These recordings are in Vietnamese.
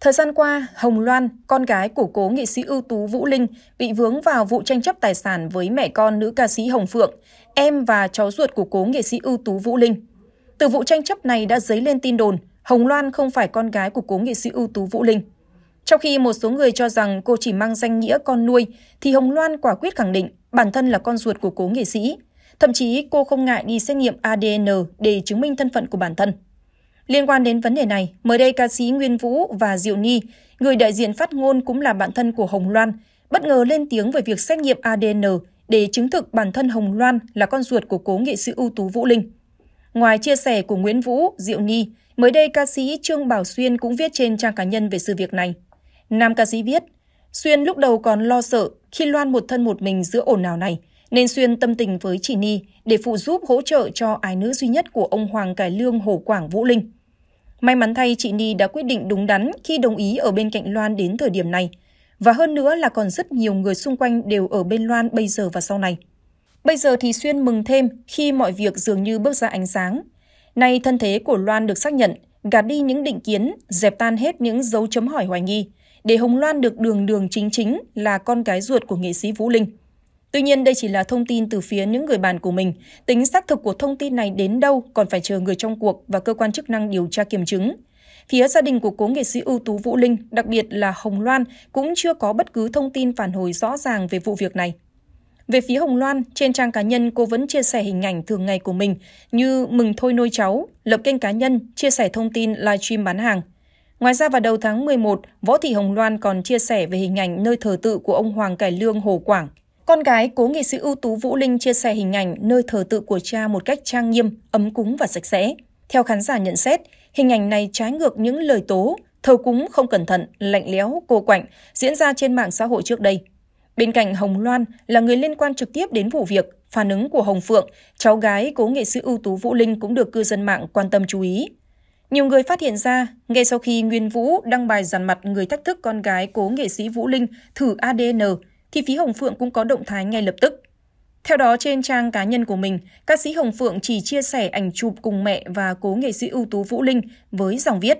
Thời gian qua, Hồng Loan, con gái của cố nghệ sĩ ưu tú Vũ Linh, bị vướng vào vụ tranh chấp tài sản với mẹ con nữ ca sĩ Hồng Phượng, em và cháu ruột của cố nghệ sĩ ưu tú Vũ Linh. Từ vụ tranh chấp này đã dấy lên tin đồn, Hồng Loan không phải con gái của cố nghệ sĩ ưu tú Vũ Linh. Trong khi một số người cho rằng cô chỉ mang danh nghĩa con nuôi, thì Hồng Loan quả quyết khẳng định bản thân là con ruột của cố nghệ sĩ. Thậm chí cô không ngại đi xét nghiệm ADN để chứng minh thân phận của bản thân. Liên quan đến vấn đề này, mới đây ca sĩ Nguyên Vũ và Diệu Ni, người đại diện phát ngôn cũng là bạn thân của Hồng Loan, bất ngờ lên tiếng về việc xét nghiệm ADN để chứng thực bản thân Hồng Loan là con ruột của cố nghệ sĩ ưu tú Vũ Linh. Ngoài chia sẻ của Nguyễn Vũ, Diệu Ni, mới đây ca sĩ Trương Bảo Xuyên cũng viết trên trang cá nhân về sự việc này. Nam ca sĩ viết, Xuyên lúc đầu còn lo sợ khi Loan một thân một mình giữa ồn ào này, nên Xuyên tâm tình với chị Ni để phụ giúp hỗ trợ cho ái nữ duy nhất của ông Hoàng Cải Lương Hồ Quảng Vũ Linh. May mắn thay chị Ni đã quyết định đúng đắn khi đồng ý ở bên cạnh Loan đến thời điểm này. Và hơn nữa là còn rất nhiều người xung quanh đều ở bên Loan bây giờ và sau này. Bây giờ thì Xuyên mừng thêm khi mọi việc dường như bước ra ánh sáng. Nay thân thế của Loan được xác nhận, gạt đi những định kiến, dẹp tan hết những dấu chấm hỏi hoài nghi, để Hồng Loan được đường đường chính chính là con gái ruột của nghệ sĩ Vũ Linh. Tuy nhiên, đây chỉ là thông tin từ phía những người bạn của mình. Tính xác thực của thông tin này đến đâu còn phải chờ người trong cuộc và cơ quan chức năng điều tra kiểm chứng. Phía gia đình của cố nghệ sĩ ưu tú Vũ Linh, đặc biệt là Hồng Loan, cũng chưa có bất cứ thông tin phản hồi rõ ràng về vụ việc này. Về phía Hồng Loan, trên trang cá nhân cô vẫn chia sẻ hình ảnh thường ngày của mình như mừng thôi nuôi cháu, lập kênh cá nhân, chia sẻ thông tin livestream bán hàng. Ngoài ra vào đầu tháng 11, Võ Thị Hồng Loan còn chia sẻ về hình ảnh nơi thờ tự của ông Hoàng Cải Lương Hồ Quảng – con gái cố nghệ sĩ ưu tú Vũ Linh chia sẻ hình ảnh nơi thờ tự của cha một cách trang nghiêm, ấm cúng và sạch sẽ. Theo khán giả nhận xét, hình ảnh này trái ngược những lời tố thờ cúng không cẩn thận, lạnh lẽo, cô quạnh diễn ra trên mạng xã hội trước đây. Bên cạnh Hồng Loan là người liên quan trực tiếp đến vụ việc, phản ứng của Hồng Phượng, cháu gái cố nghệ sĩ ưu tú Vũ Linh cũng được cư dân mạng quan tâm chú ý. Nhiều người phát hiện ra, ngay sau khi Nguyên Vũ đăng bài dàn mặt người thách thức con gái cố nghệ sĩ Vũ Linh thử ADN thì phía Hồng Phượng cũng có động thái ngay lập tức. Theo đó, trên trang cá nhân của mình, ca sĩ Hồng Phượng chỉ chia sẻ ảnh chụp cùng mẹ và cố nghệ sĩ ưu tú Vũ Linh với dòng viết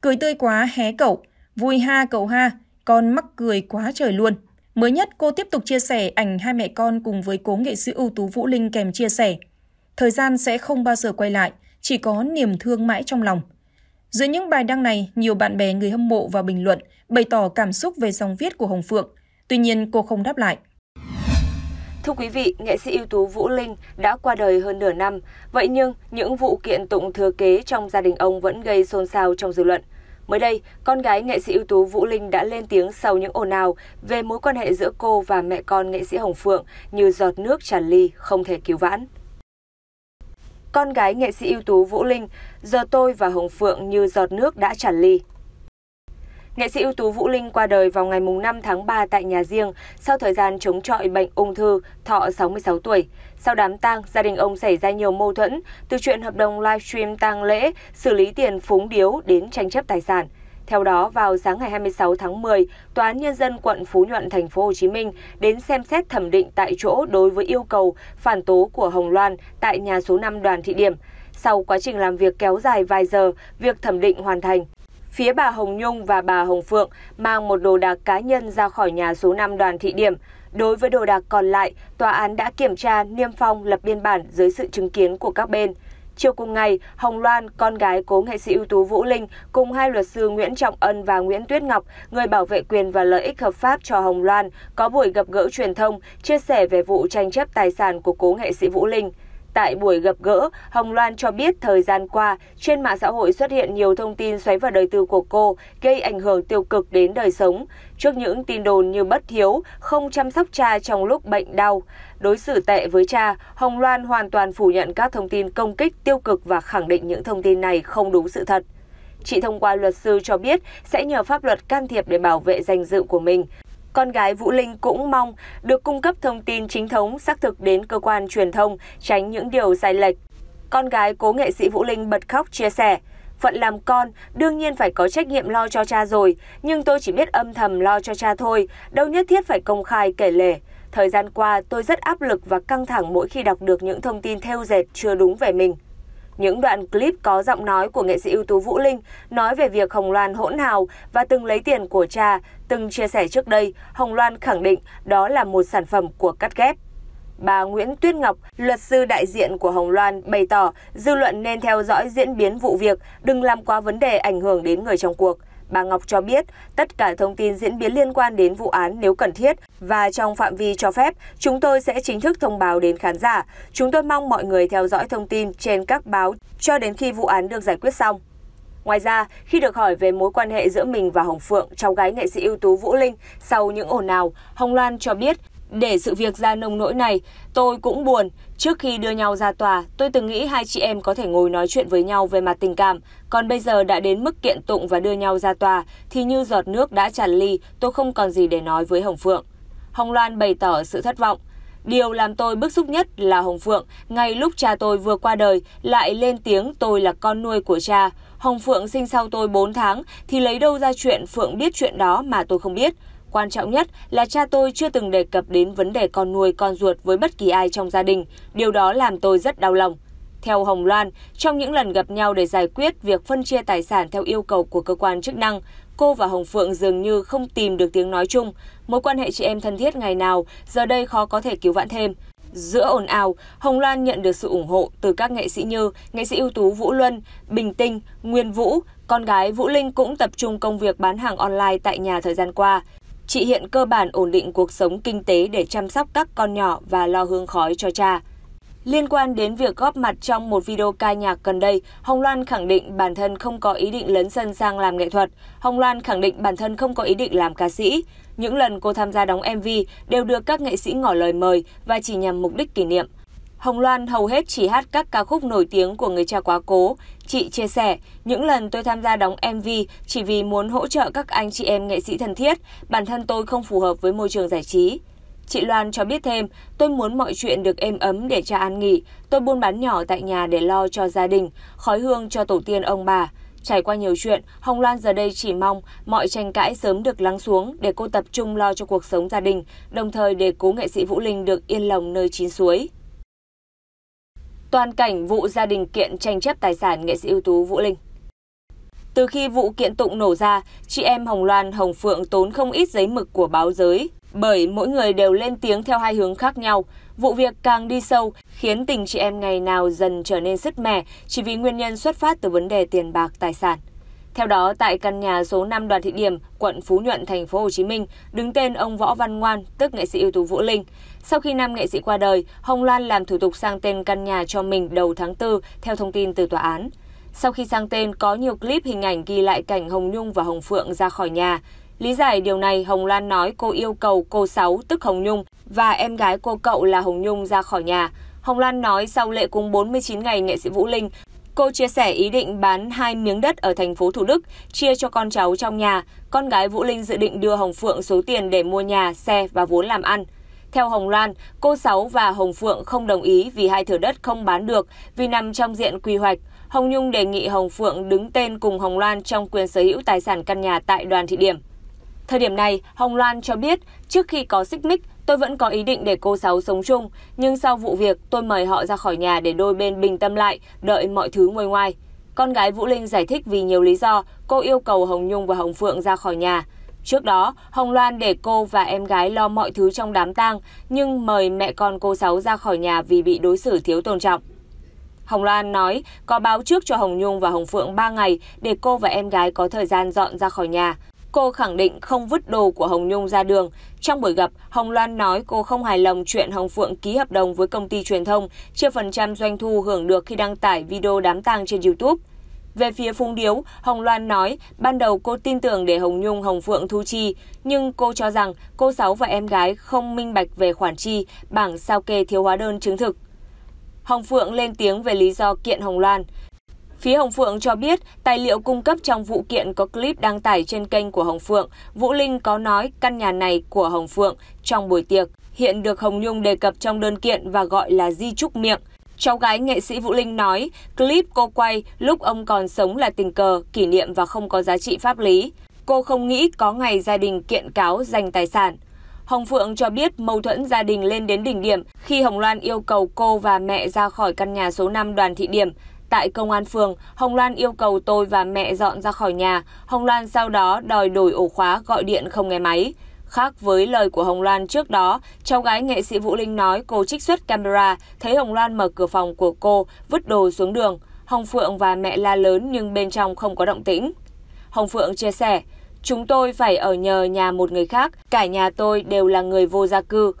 Cười tươi quá hé cậu, vui ha cậu ha, con mắc cười quá trời luôn. Mới nhất, cô tiếp tục chia sẻ ảnh hai mẹ con cùng với cố nghệ sĩ ưu tú Vũ Linh kèm chia sẻ. Thời gian sẽ không bao giờ quay lại, chỉ có niềm thương mãi trong lòng. Dưới những bài đăng này, nhiều bạn bè người hâm mộ và bình luận bày tỏ cảm xúc về dòng viết của Hồng Phượng Tuy nhiên, cô không đáp lại. Thưa quý vị, nghệ sĩ ưu tú Vũ Linh đã qua đời hơn nửa năm, vậy nhưng những vụ kiện tụng thừa kế trong gia đình ông vẫn gây xôn xao trong dư luận. Mới đây, con gái nghệ sĩ ưu tú Vũ Linh đã lên tiếng sau những ồn ào về mối quan hệ giữa cô và mẹ con nghệ sĩ Hồng Phượng như giọt nước tràn ly không thể cứu vãn. Con gái nghệ sĩ ưu tú Vũ Linh, giờ tôi và Hồng Phượng như giọt nước đã tràn ly, Nghệ sĩ ưu tú Vũ Linh qua đời vào ngày 5 tháng 3 tại nhà riêng sau thời gian chống chọi bệnh ung thư, thọ 66 tuổi. Sau đám tang, gia đình ông xảy ra nhiều mâu thuẫn, từ chuyện hợp đồng livestream tang lễ, xử lý tiền phúng điếu đến tranh chấp tài sản. Theo đó, vào sáng ngày 26 tháng 10, Tòa án nhân dân quận Phú Nhuận thành phố Hồ Chí Minh đến xem xét thẩm định tại chỗ đối với yêu cầu phản tố của Hồng Loan tại nhà số 5 Đoàn Thị Điểm. Sau quá trình làm việc kéo dài vài giờ, việc thẩm định hoàn thành phía bà Hồng Nhung và bà Hồng Phượng mang một đồ đạc cá nhân ra khỏi nhà số 5 đoàn thị điểm. Đối với đồ đạc còn lại, tòa án đã kiểm tra, niêm phong, lập biên bản dưới sự chứng kiến của các bên. Chiều cùng ngày, Hồng Loan, con gái cố nghệ sĩ ưu tú Vũ Linh, cùng hai luật sư Nguyễn Trọng Ân và Nguyễn Tuyết Ngọc, người bảo vệ quyền và lợi ích hợp pháp cho Hồng Loan, có buổi gặp gỡ truyền thông, chia sẻ về vụ tranh chấp tài sản của cố nghệ sĩ Vũ Linh. Tại buổi gặp gỡ, Hồng Loan cho biết thời gian qua, trên mạng xã hội xuất hiện nhiều thông tin xoáy vào đời tư của cô, gây ảnh hưởng tiêu cực đến đời sống. Trước những tin đồn như bất hiếu, không chăm sóc cha trong lúc bệnh đau, đối xử tệ với cha, Hồng Loan hoàn toàn phủ nhận các thông tin công kích tiêu cực và khẳng định những thông tin này không đúng sự thật. Chị thông qua luật sư cho biết sẽ nhờ pháp luật can thiệp để bảo vệ danh dự của mình con gái Vũ Linh cũng mong được cung cấp thông tin chính thống xác thực đến cơ quan truyền thông, tránh những điều sai lệch. Con gái cố nghệ sĩ Vũ Linh bật khóc chia sẻ, phận làm con đương nhiên phải có trách nhiệm lo cho cha rồi, nhưng tôi chỉ biết âm thầm lo cho cha thôi, đâu nhất thiết phải công khai kể lể. Thời gian qua, tôi rất áp lực và căng thẳng mỗi khi đọc được những thông tin theo dệt chưa đúng về mình. Những đoạn clip có giọng nói của nghệ sĩ ưu tú Vũ Linh nói về việc Hồng Loan hỗn hào và từng lấy tiền của cha, từng chia sẻ trước đây, Hồng Loan khẳng định đó là một sản phẩm của cắt ghép. Bà Nguyễn Tuyết Ngọc, luật sư đại diện của Hồng Loan, bày tỏ dư luận nên theo dõi diễn biến vụ việc, đừng làm quá vấn đề ảnh hưởng đến người trong cuộc. Bà Ngọc cho biết, tất cả thông tin diễn biến liên quan đến vụ án nếu cần thiết và trong phạm vi cho phép, chúng tôi sẽ chính thức thông báo đến khán giả. Chúng tôi mong mọi người theo dõi thông tin trên các báo cho đến khi vụ án được giải quyết xong. Ngoài ra, khi được hỏi về mối quan hệ giữa mình và Hồng Phượng, cháu gái nghệ sĩ ưu tú Vũ Linh, sau những ồn ào, Hồng Loan cho biết để sự việc ra nông nỗi này, tôi cũng buồn. Trước khi đưa nhau ra tòa, tôi từng nghĩ hai chị em có thể ngồi nói chuyện với nhau về mặt tình cảm. Còn bây giờ đã đến mức kiện tụng và đưa nhau ra tòa, thì như giọt nước đã tràn ly, tôi không còn gì để nói với Hồng Phượng. Hồng Loan bày tỏ sự thất vọng. Điều làm tôi bức xúc nhất là Hồng Phượng, ngay lúc cha tôi vừa qua đời, lại lên tiếng tôi là con nuôi của cha. Hồng Phượng sinh sau tôi 4 tháng, thì lấy đâu ra chuyện Phượng biết chuyện đó mà tôi không biết quan trọng nhất là cha tôi chưa từng đề cập đến vấn đề con nuôi con ruột với bất kỳ ai trong gia đình, điều đó làm tôi rất đau lòng. Theo Hồng Loan, trong những lần gặp nhau để giải quyết việc phân chia tài sản theo yêu cầu của cơ quan chức năng, cô và Hồng Phượng dường như không tìm được tiếng nói chung. Mối quan hệ chị em thân thiết ngày nào giờ đây khó có thể cứu vãn thêm. Giữa ồn ào, Hồng Loan nhận được sự ủng hộ từ các nghệ sĩ như nghệ sĩ ưu tú Vũ Luân, Bình Tinh, Nguyên Vũ, con gái Vũ Linh cũng tập trung công việc bán hàng online tại nhà thời gian qua. Chị hiện cơ bản ổn định cuộc sống kinh tế để chăm sóc các con nhỏ và lo hương khói cho cha. Liên quan đến việc góp mặt trong một video ca nhạc gần đây, Hồng Loan khẳng định bản thân không có ý định lấn sân sang làm nghệ thuật. Hồng Loan khẳng định bản thân không có ý định làm ca sĩ. Những lần cô tham gia đóng MV đều được các nghệ sĩ ngỏ lời mời và chỉ nhằm mục đích kỷ niệm. Hồng Loan hầu hết chỉ hát các ca khúc nổi tiếng của người cha quá cố, Chị chia sẻ, những lần tôi tham gia đóng MV chỉ vì muốn hỗ trợ các anh chị em nghệ sĩ thân thiết, bản thân tôi không phù hợp với môi trường giải trí. Chị Loan cho biết thêm, tôi muốn mọi chuyện được êm ấm để cha an nghỉ, tôi buôn bán nhỏ tại nhà để lo cho gia đình, khói hương cho tổ tiên ông bà. Trải qua nhiều chuyện, Hồng Loan giờ đây chỉ mong mọi tranh cãi sớm được lắng xuống để cô tập trung lo cho cuộc sống gia đình, đồng thời để cố nghệ sĩ Vũ Linh được yên lòng nơi chín suối toàn cảnh vụ gia đình kiện tranh chấp tài sản nghệ sĩ ưu tú Vũ Linh. Từ khi vụ kiện tụng nổ ra, chị em Hồng Loan, Hồng Phượng tốn không ít giấy mực của báo giới, bởi mỗi người đều lên tiếng theo hai hướng khác nhau. Vụ việc càng đi sâu khiến tình chị em ngày nào dần trở nên sứt mẻ chỉ vì nguyên nhân xuất phát từ vấn đề tiền bạc tài sản. Theo đó, tại căn nhà số 5 Đoàn Thị Điểm, quận Phú Nhuận, thành phố Hồ Chí Minh, đứng tên ông Võ Văn Ngoan, tức nghệ sĩ ưu tú Vũ Linh. Sau khi nam nghệ sĩ qua đời, Hồng Loan làm thủ tục sang tên căn nhà cho mình đầu tháng 4 theo thông tin từ tòa án. Sau khi sang tên, có nhiều clip hình ảnh ghi lại cảnh Hồng Nhung và Hồng Phượng ra khỏi nhà. Lý giải điều này, Hồng Loan nói cô yêu cầu cô Sáu, tức Hồng Nhung, và em gái cô cậu là Hồng Nhung ra khỏi nhà. Hồng Loan nói sau lễ cúng 49 ngày nghệ sĩ Vũ Linh, Cô chia sẻ ý định bán hai miếng đất ở thành phố Thủ Đức, chia cho con cháu trong nhà. Con gái Vũ Linh dự định đưa Hồng Phượng số tiền để mua nhà, xe và vốn làm ăn. Theo Hồng Loan, cô Sáu và Hồng Phượng không đồng ý vì hai thửa đất không bán được vì nằm trong diện quy hoạch. Hồng Nhung đề nghị Hồng Phượng đứng tên cùng Hồng Loan trong quyền sở hữu tài sản căn nhà tại đoàn thị điểm. Thời điểm này, Hồng Loan cho biết trước khi có xích mích, Tôi vẫn có ý định để cô Sáu sống chung, nhưng sau vụ việc tôi mời họ ra khỏi nhà để đôi bên bình tâm lại, đợi mọi thứ nguôi ngoai. Con gái Vũ Linh giải thích vì nhiều lý do, cô yêu cầu Hồng Nhung và Hồng Phượng ra khỏi nhà. Trước đó, Hồng Loan để cô và em gái lo mọi thứ trong đám tang, nhưng mời mẹ con cô Sáu ra khỏi nhà vì bị đối xử thiếu tôn trọng. Hồng Loan nói có báo trước cho Hồng Nhung và Hồng Phượng 3 ngày để cô và em gái có thời gian dọn ra khỏi nhà. Cô khẳng định không vứt đồ của Hồng Nhung ra đường. Trong buổi gặp, Hồng Loan nói cô không hài lòng chuyện Hồng Phượng ký hợp đồng với công ty truyền thông, chia phần trăm doanh thu hưởng được khi đăng tải video đám tang trên YouTube. Về phía Phung Điếu, Hồng Loan nói ban đầu cô tin tưởng để Hồng Nhung Hồng Phượng thu chi, nhưng cô cho rằng cô Sáu và em gái không minh bạch về khoản chi, bảng sao kê thiếu hóa đơn chứng thực. Hồng Phượng lên tiếng về lý do kiện Hồng Loan. Phía Hồng Phượng cho biết, tài liệu cung cấp trong vụ kiện có clip đăng tải trên kênh của Hồng Phượng. Vũ Linh có nói căn nhà này của Hồng Phượng trong buổi tiệc. Hiện được Hồng Nhung đề cập trong đơn kiện và gọi là di trúc miệng. Cháu gái nghệ sĩ Vũ Linh nói, clip cô quay lúc ông còn sống là tình cờ, kỷ niệm và không có giá trị pháp lý. Cô không nghĩ có ngày gia đình kiện cáo giành tài sản. Hồng Phượng cho biết mâu thuẫn gia đình lên đến đỉnh điểm khi Hồng Loan yêu cầu cô và mẹ ra khỏi căn nhà số 5 đoàn thị điểm. Tại công an phường, Hồng Loan yêu cầu tôi và mẹ dọn ra khỏi nhà. Hồng Loan sau đó đòi đổi ổ khóa gọi điện không nghe máy. Khác với lời của Hồng Loan trước đó, cháu gái nghệ sĩ Vũ Linh nói cô trích xuất camera, thấy Hồng Loan mở cửa phòng của cô, vứt đồ xuống đường. Hồng Phượng và mẹ la lớn nhưng bên trong không có động tĩnh. Hồng Phượng chia sẻ, chúng tôi phải ở nhờ nhà một người khác, cả nhà tôi đều là người vô gia cư.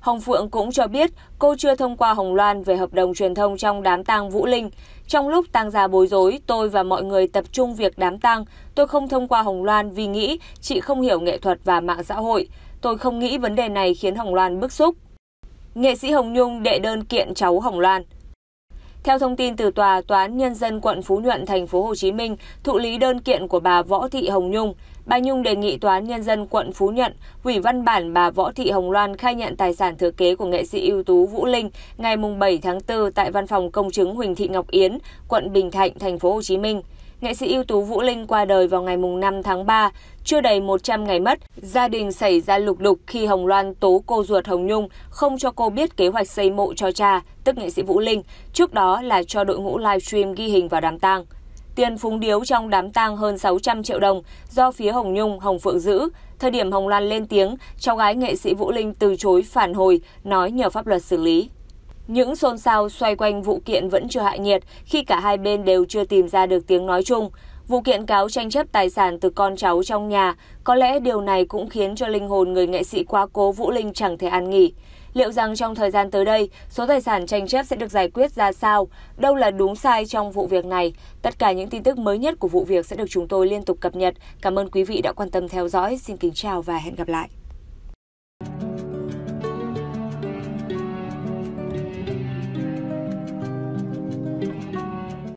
Hồng Phượng cũng cho biết cô chưa thông qua Hồng Loan về hợp đồng truyền thông trong đám tang Vũ Linh. Trong lúc tang gia bối rối, tôi và mọi người tập trung việc đám tang. Tôi không thông qua Hồng Loan vì nghĩ chị không hiểu nghệ thuật và mạng xã hội. Tôi không nghĩ vấn đề này khiến Hồng Loan bức xúc. Nghệ sĩ Hồng Nhung đệ đơn kiện cháu Hồng Loan. Theo thông tin từ tòa tòa án nhân dân quận Phú Nhuận thành phố Hồ Chí Minh, thụ lý đơn kiện của bà Võ Thị Hồng Nhung, bà Nhung đề nghị Tòa án Nhân dân quận Phú Nhuận hủy văn bản bà Võ Thị Hồng Loan khai nhận tài sản thừa kế của nghệ sĩ ưu tú Vũ Linh ngày 7 tháng 4 tại văn phòng công chứng Huỳnh Thị Ngọc Yến, quận Bình Thạnh, thành phố Hồ Chí Minh. Nghệ sĩ ưu tú Vũ Linh qua đời vào ngày 5 tháng 3, chưa đầy 100 ngày mất, gia đình xảy ra lục đục khi Hồng Loan tố cô ruột Hồng Nhung không cho cô biết kế hoạch xây mộ cho cha, tức nghệ sĩ Vũ Linh, trước đó là cho đội ngũ livestream ghi hình vào đám tang. Tiền phúng điếu trong đám tang hơn 600 triệu đồng do phía Hồng Nhung, Hồng Phượng giữ. Thời điểm Hồng Loan lên tiếng, cháu gái nghệ sĩ Vũ Linh từ chối phản hồi, nói nhờ pháp luật xử lý. Những xôn xao xoay quanh vụ kiện vẫn chưa hạ nhiệt khi cả hai bên đều chưa tìm ra được tiếng nói chung. Vụ kiện cáo tranh chấp tài sản từ con cháu trong nhà, có lẽ điều này cũng khiến cho linh hồn người nghệ sĩ quá cố Vũ Linh chẳng thể an nghỉ. Liệu rằng trong thời gian tới đây, số tài sản tranh chấp sẽ được giải quyết ra sao? Đâu là đúng sai trong vụ việc này? Tất cả những tin tức mới nhất của vụ việc sẽ được chúng tôi liên tục cập nhật. Cảm ơn quý vị đã quan tâm theo dõi. Xin kính chào và hẹn gặp lại.